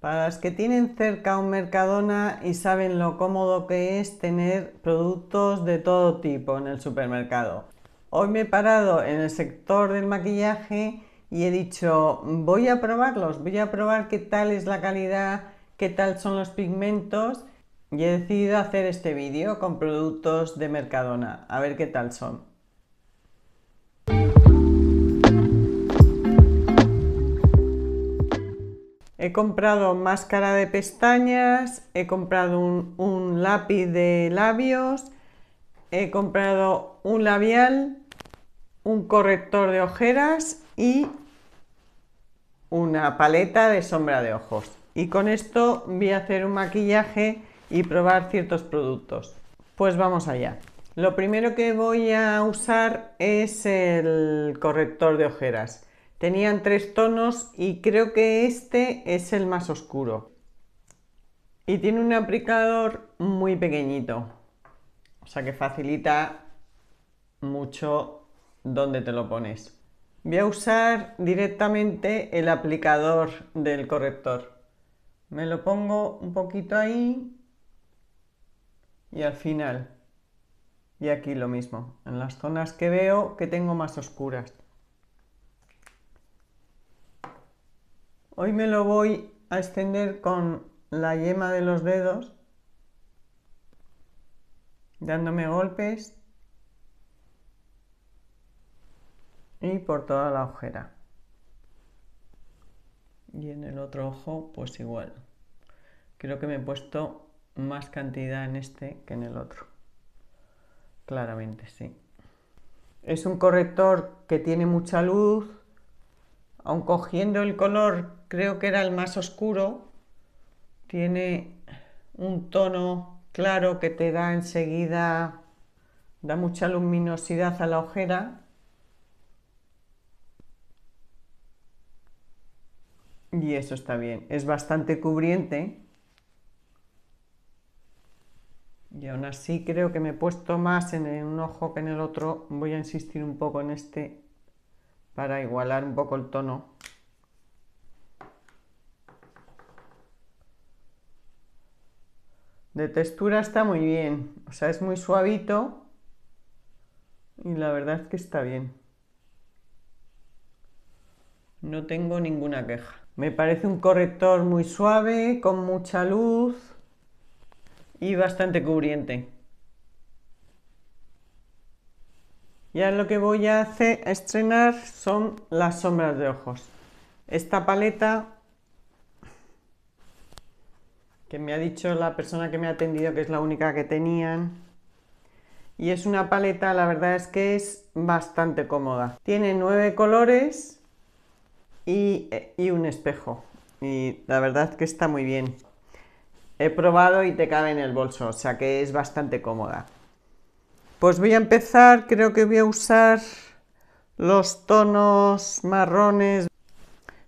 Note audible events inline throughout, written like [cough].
Para las que tienen cerca un Mercadona y saben lo cómodo que es tener productos de todo tipo en el supermercado. Hoy me he parado en el sector del maquillaje y he dicho, voy a probarlos, voy a probar qué tal es la calidad, qué tal son los pigmentos y he decidido hacer este vídeo con productos de Mercadona, a ver qué tal son. He comprado máscara de pestañas, he comprado un, lápiz de labios, he comprado un labial, un corrector de ojeras y una paleta de sombra de ojos. Y con esto voy a hacer un maquillaje y probar ciertos productos. Pues vamos allá. Lo primero que voy a usar es el corrector de ojeras. Tenían tres tonos y creo que este es el más oscuro. Y tiene un aplicador muy pequeñito, o sea que facilita mucho dónde te lo pones. Voy a usar directamente el aplicador del corrector. Me lo pongo un poquito ahí y al final. Y aquí lo mismo, en las zonas que veo que tengo más oscuras. Hoy me lo voy a extender con la yema de los dedos, dándome golpes y por toda la ojera. Y en el otro ojo, pues igual. Creo que me he puesto más cantidad en este que en el otro. Claramente, sí. Es un corrector que tiene mucha luz, aun cogiendo el color, creo que era el más oscuro, tiene un tono claro que te da enseguida, da mucha luminosidad a la ojera. Y eso está bien, es bastante cubriente. Y aún así creo que me he puesto más en un ojo que en el otro. Voy a insistir un poco en este para igualar un poco el tono. De textura está muy bien, o sea, es muy suavito y la verdad es que está bien. No tengo ninguna queja. Me parece un corrector muy suave, con mucha luz y bastante cubriente. Ya lo que voy a, hacer, estrenar son las sombras de ojos. Esta paleta que me ha dicho la persona que me ha atendido que es la única que tenían. Y es una paleta, la verdad es que es bastante cómoda. Tiene nueve colores y, y un espejo. Y la verdad es que está muy bien. He probado y te cabe en el bolso, o sea que es bastante cómoda. Pues voy a empezar, creo que voy a usar los tonos marrones.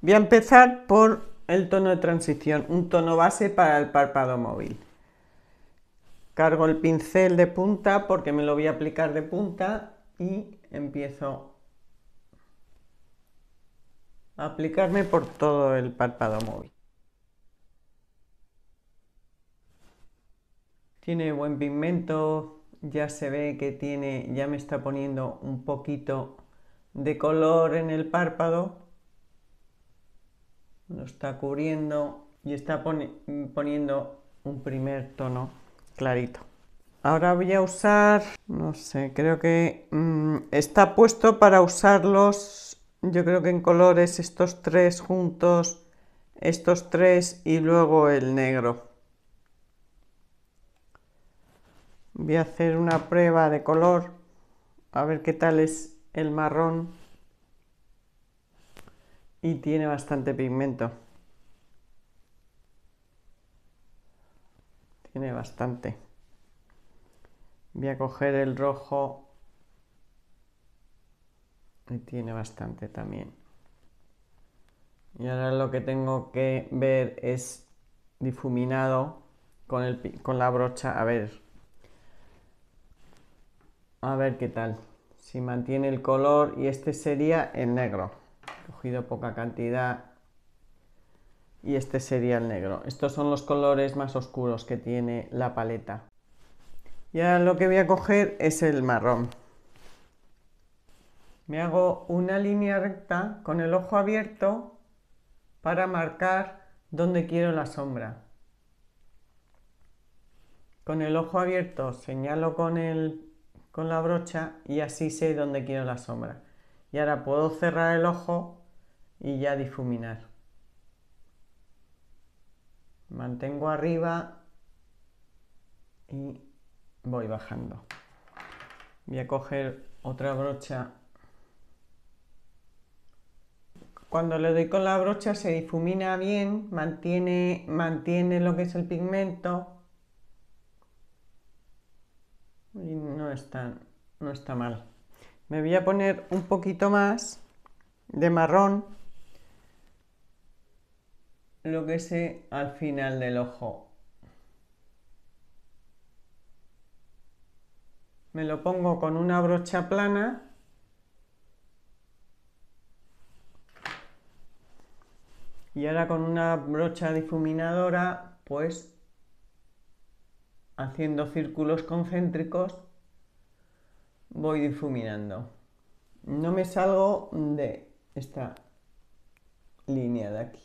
Voy a empezar por el tono de transición, un tono base para el párpado móvil. Cargo el pincel de punta porque me lo voy a aplicar de punta y empiezo a aplicarme por todo el párpado móvil. Tiene buen pigmento, ya se ve que tiene, ya me está poniendo un poquito de color en el párpado, lo está cubriendo y está poniendo un primer tono clarito. Ahora voy a usar, no sé, creo que mm, está puesto para usarlos, yo creo que en colores estos tres juntos, estos tres y luego el negro. voy a hacer una prueba de color a ver qué tal es el marrón y tiene bastante pigmento tiene bastante voy a coger el rojo y tiene bastante también y ahora lo que tengo que ver es difuminado con, con la brocha a ver a ver qué tal. Si mantiene el color y este sería el negro. He cogido poca cantidad y este sería el negro. Estos son los colores más oscuros que tiene la paleta. ya lo que voy a coger es el marrón. Me hago una línea recta con el ojo abierto para marcar dónde quiero la sombra. Con el ojo abierto señalo con el con la brocha y así sé dónde quiero la sombra. Y ahora puedo cerrar el ojo y ya difuminar. Mantengo arriba y voy bajando. Voy a coger otra brocha. Cuando le doy con la brocha se difumina bien, mantiene, mantiene lo que es el pigmento, y no está, no está mal. Me voy a poner un poquito más de marrón, lo que sé al final del ojo. Me lo pongo con una brocha plana y ahora con una brocha difuminadora pues haciendo círculos concéntricos, voy difuminando. No me salgo de esta línea de aquí.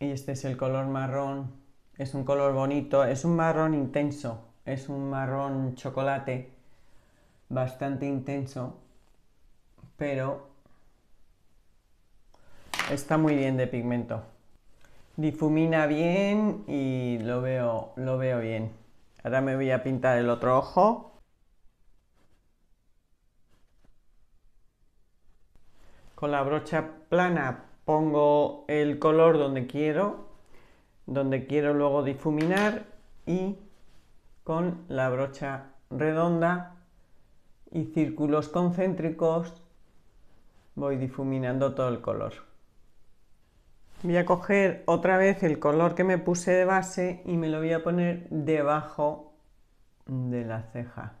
Y este es el color marrón. Es un color bonito, es un marrón intenso, es un marrón chocolate bastante intenso, pero está muy bien de pigmento difumina bien y lo veo, lo veo bien. Ahora me voy a pintar el otro ojo. Con la brocha plana pongo el color donde quiero, donde quiero luego difuminar y con la brocha redonda y círculos concéntricos voy difuminando todo el color. Voy a coger otra vez el color que me puse de base y me lo voy a poner debajo de la ceja.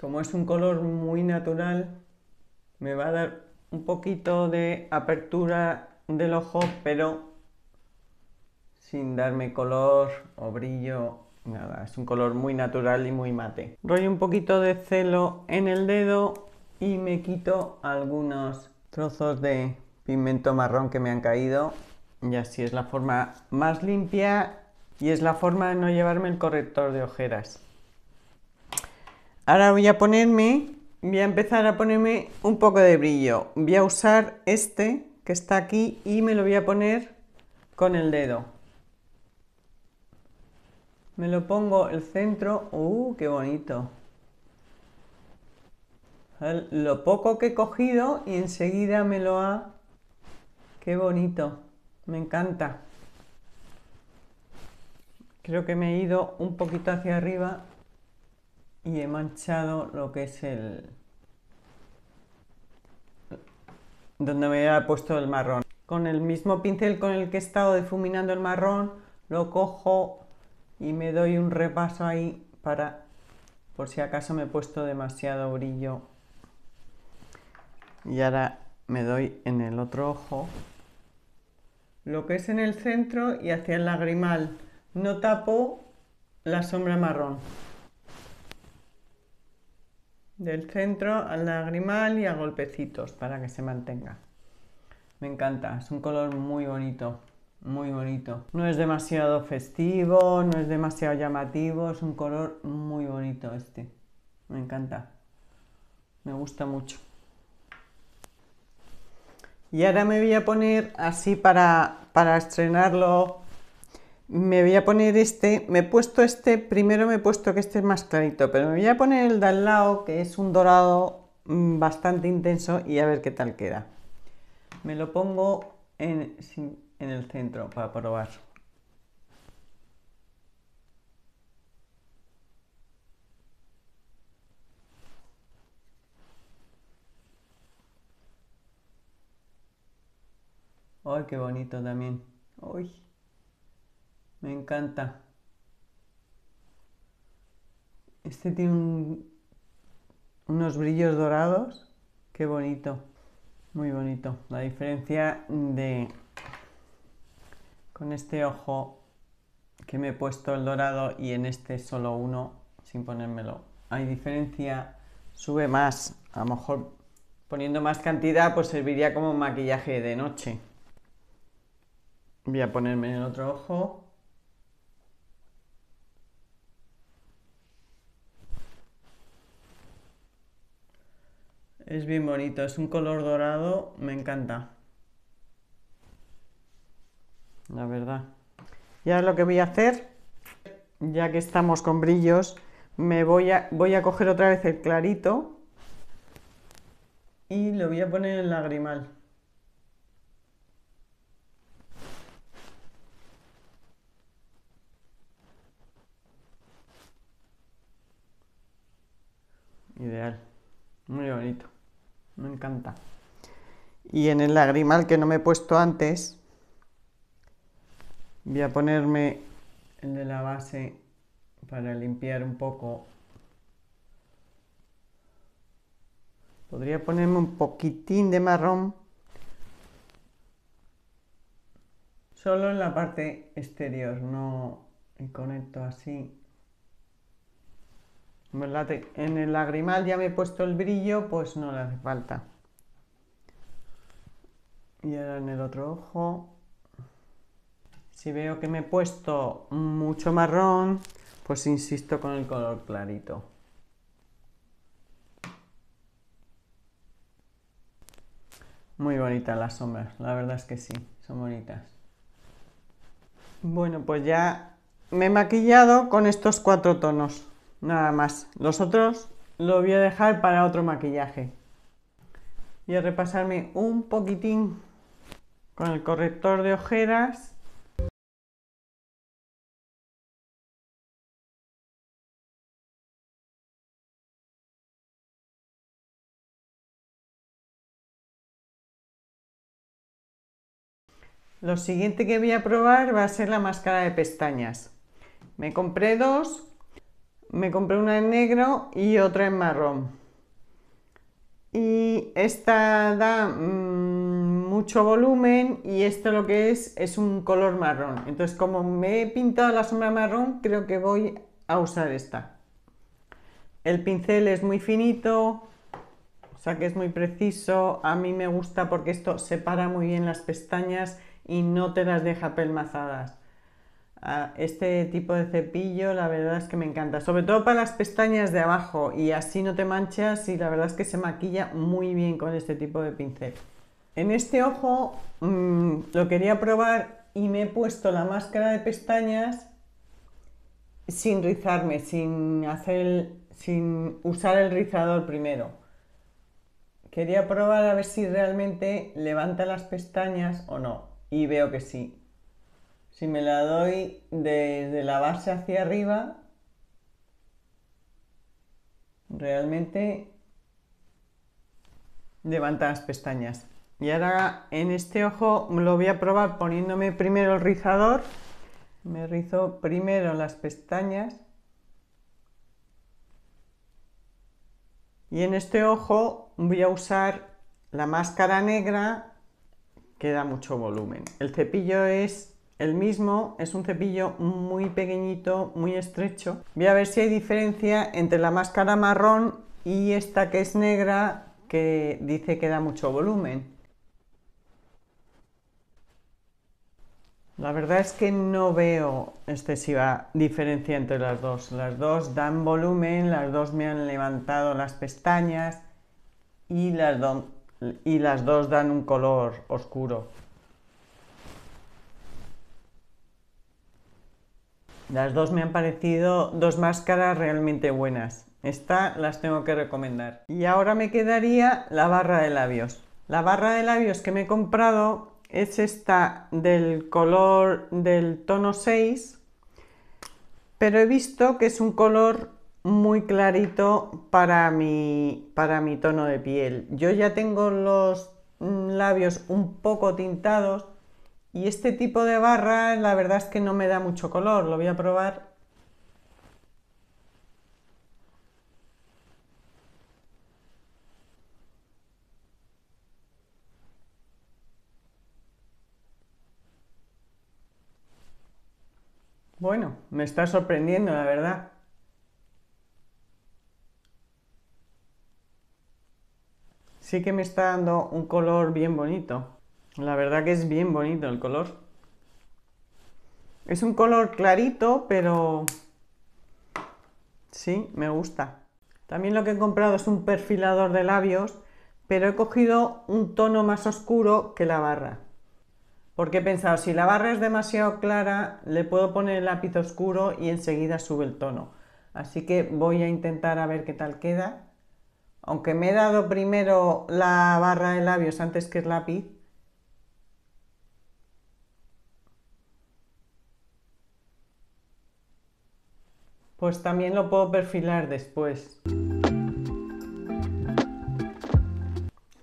Como es un color muy natural, me va a dar un poquito de apertura del ojo, pero sin darme color o brillo Nada, es un color muy natural y muy mate. Rollo un poquito de celo en el dedo y me quito algunos trozos de pigmento marrón que me han caído. Y así es la forma más limpia y es la forma de no llevarme el corrector de ojeras. Ahora voy a ponerme, voy a empezar a ponerme un poco de brillo. Voy a usar este que está aquí y me lo voy a poner con el dedo. Me lo pongo el centro. ¡Uh, qué bonito! Lo poco que he cogido y enseguida me lo ha... ¡Qué bonito! Me encanta. Creo que me he ido un poquito hacia arriba y he manchado lo que es el... donde me ha puesto el marrón. Con el mismo pincel con el que he estado difuminando el marrón, lo cojo y me doy un repaso ahí para por si acaso me he puesto demasiado brillo y ahora me doy en el otro ojo lo que es en el centro y hacia el lagrimal no tapo la sombra marrón del centro al lagrimal y a golpecitos para que se mantenga me encanta, es un color muy bonito muy bonito. No es demasiado festivo, no es demasiado llamativo, es un color muy bonito este. Me encanta. Me gusta mucho. Y ahora me voy a poner así para, para estrenarlo. Me voy a poner este, me he puesto este, primero me he puesto que este es más clarito, pero me voy a poner el de al lado, que es un dorado mm, bastante intenso, y a ver qué tal queda. Me lo pongo en, en el centro para probar. ¡Ay, qué bonito también! ¡Ay, Me encanta. Este tiene unos brillos dorados. ¡Qué bonito! Muy bonito. La diferencia de con este ojo que me he puesto el dorado y en este solo uno sin ponérmelo. Hay diferencia, sube más. A lo mejor poniendo más cantidad pues serviría como maquillaje de noche. Voy a ponerme en el otro ojo. Es bien bonito, es un color dorado, me encanta la verdad. Y ahora lo que voy a hacer, ya que estamos con brillos, me voy a, voy a coger otra vez el clarito y lo voy a poner en lagrimal. Ideal, muy bonito, me encanta. Y en el lagrimal que no me he puesto antes, Voy a ponerme el de la base para limpiar un poco. Podría ponerme un poquitín de marrón. Solo en la parte exterior, no me conecto así. En el lagrimal ya me he puesto el brillo, pues no le hace falta. Y ahora en el otro ojo. Si veo que me he puesto mucho marrón, pues insisto con el color clarito. Muy bonitas las sombras, la verdad es que sí, son bonitas. Bueno, pues ya me he maquillado con estos cuatro tonos, nada más. Los otros los voy a dejar para otro maquillaje. Voy a repasarme un poquitín con el corrector de ojeras Lo siguiente que voy a probar va a ser la máscara de pestañas. Me compré dos, me compré una en negro y otra en marrón. Y esta da mm, mucho volumen y esto lo que es es un color marrón. Entonces como me he pintado la sombra marrón, creo que voy a usar esta. El pincel es muy finito, o sea que es muy preciso. A mí me gusta porque esto separa muy bien las pestañas y no te las deja pelmazadas. Este tipo de cepillo la verdad es que me encanta, sobre todo para las pestañas de abajo y así no te manchas y la verdad es que se maquilla muy bien con este tipo de pincel. En este ojo mm, lo quería probar y me he puesto la máscara de pestañas sin rizarme, sin, hacer sin usar el rizador primero. Quería probar a ver si realmente levanta las pestañas o no y veo que sí. Si me la doy desde la base hacia arriba, realmente levanta las pestañas. Y ahora en este ojo lo voy a probar poniéndome primero el rizador. Me rizo primero las pestañas. Y en este ojo voy a usar la máscara negra queda mucho volumen. El cepillo es el mismo, es un cepillo muy pequeñito, muy estrecho. Voy a ver si hay diferencia entre la máscara marrón y esta que es negra, que dice que da mucho volumen. La verdad es que no veo excesiva diferencia entre las dos. Las dos dan volumen, las dos me han levantado las pestañas y las, dos, y las dos dan un color oscuro. Las dos me han parecido dos máscaras realmente buenas. Esta las tengo que recomendar. Y ahora me quedaría la barra de labios. La barra de labios que me he comprado es esta del color del tono 6, pero he visto que es un color muy clarito para mi, para mi tono de piel. Yo ya tengo los mm, labios un poco tintados y este tipo de barra la verdad es que no me da mucho color. Lo voy a probar. Bueno, me está sorprendiendo la verdad. sí que me está dando un color bien bonito. La verdad que es bien bonito el color. Es un color clarito, pero sí, me gusta. También lo que he comprado es un perfilador de labios, pero he cogido un tono más oscuro que la barra. Porque he pensado, si la barra es demasiado clara, le puedo poner el lápiz oscuro y enseguida sube el tono. Así que voy a intentar a ver qué tal queda aunque me he dado primero la barra de labios antes que el lápiz, pues también lo puedo perfilar después.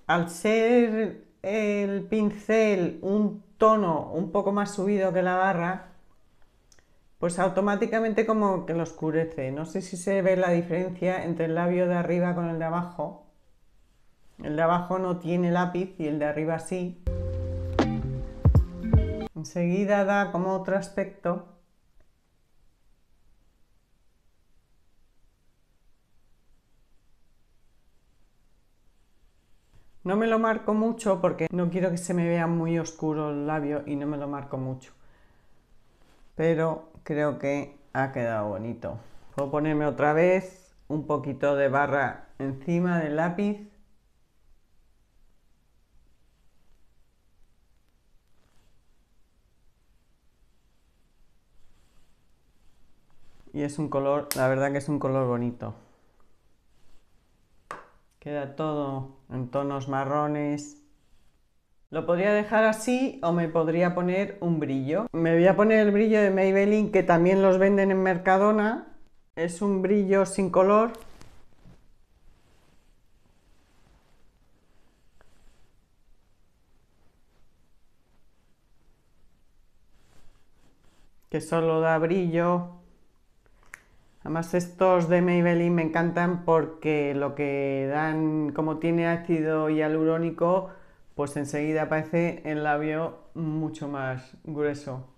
Al ser el pincel un tono un poco más subido que la barra, pues automáticamente como que lo oscurece. No sé si se ve la diferencia entre el labio de arriba con el de abajo. El de abajo no tiene lápiz y el de arriba sí. Enseguida da como otro aspecto. No me lo marco mucho porque no quiero que se me vea muy oscuro el labio y no me lo marco mucho pero creo que ha quedado bonito. voy a ponerme otra vez un poquito de barra encima del lápiz. Y es un color, la verdad que es un color bonito. Queda todo en tonos marrones, lo podría dejar así o me podría poner un brillo. Me voy a poner el brillo de Maybelline que también los venden en Mercadona. Es un brillo sin color. Que solo da brillo. Además estos de Maybelline me encantan porque lo que dan, como tiene ácido hialurónico, pues enseguida aparece el labio mucho más grueso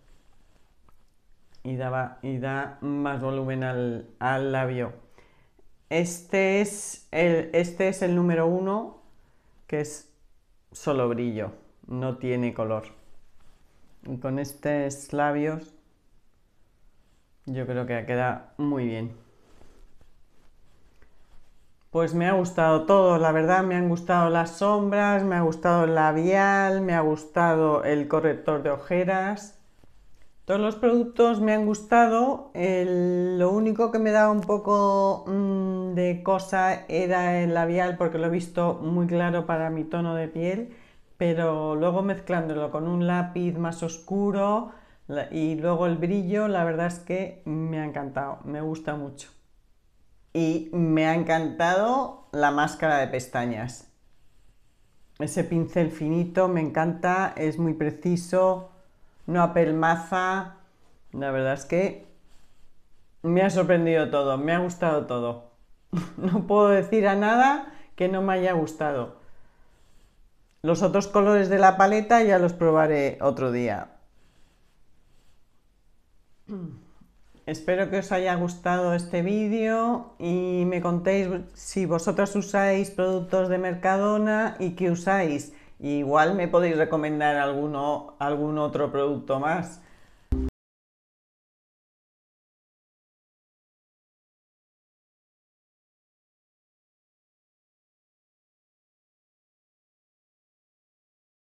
y, da más volumen al, labio. Este es, el, este es, el, número uno, que es solo brillo, no tiene color. Y con estos labios yo creo que queda muy bien. Pues me ha gustado todo, la verdad me han gustado las sombras, me ha gustado el labial, me ha gustado el corrector de ojeras. Todos los productos me han gustado, lo único que me daba un poco mm, de cosa era el labial porque lo he visto muy claro para mi tono de piel, pero luego mezclándolo con un lápiz más oscuro y luego el brillo, la verdad es que me ha encantado, me gusta mucho y me ha encantado la máscara de pestañas. Ese pincel finito me encanta, es muy preciso, no apelmaza. La verdad es que me ha sorprendido todo, me ha gustado todo. [laughs] no puedo decir a nada que no me haya gustado. Los otros colores de la paleta ya los probaré otro día. [clears throat] Espero que os haya gustado este vídeo y me contéis si vosotros usáis productos de Mercadona y qué usáis. Igual me podéis recomendar alguno, algún otro producto más.